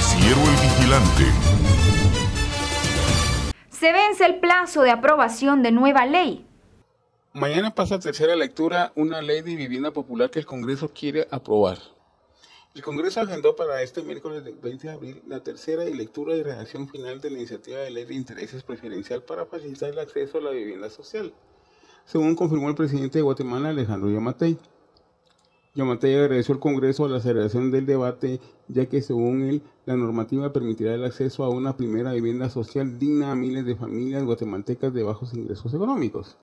Vigilante. Se vence el plazo de aprobación de nueva ley. Mañana pasa a tercera lectura una ley de vivienda popular que el Congreso quiere aprobar. El Congreso agendó para este miércoles 20 de abril la tercera lectura y redacción final de la iniciativa de ley de intereses preferencial para facilitar el acceso a la vivienda social, según confirmó el presidente de Guatemala, Alejandro Yamatei. Yamatei agradeció al Congreso la aceleración del debate, ya que según él, la normativa permitirá el acceso a una primera vivienda social digna a miles de familias guatemaltecas de bajos ingresos económicos.